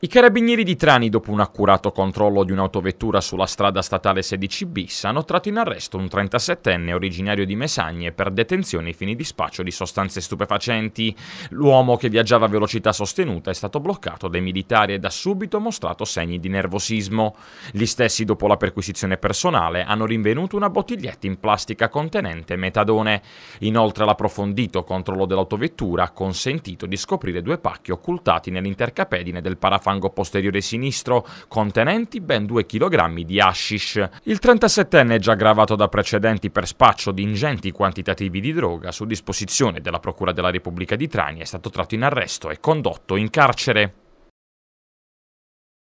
I carabinieri di Trani, dopo un accurato controllo di un'autovettura sulla strada statale 16 bis, hanno tratto in arresto un 37enne originario di Mesagne per detenzione ai fini di spaccio di sostanze stupefacenti. L'uomo, che viaggiava a velocità sostenuta, è stato bloccato dai militari e da subito mostrato segni di nervosismo. Gli stessi, dopo la perquisizione personale, hanno rinvenuto una bottiglietta in plastica contenente metadone. Inoltre l'approfondito controllo dell'autovettura ha consentito di scoprire due pacchi occultati nell'intercapedine del parafatto fango posteriore sinistro contenenti ben 2 kg di hashish. Il 37enne è già gravato da precedenti per spaccio di ingenti quantitativi di droga su disposizione della Procura della Repubblica di Trani è stato tratto in arresto e condotto in carcere.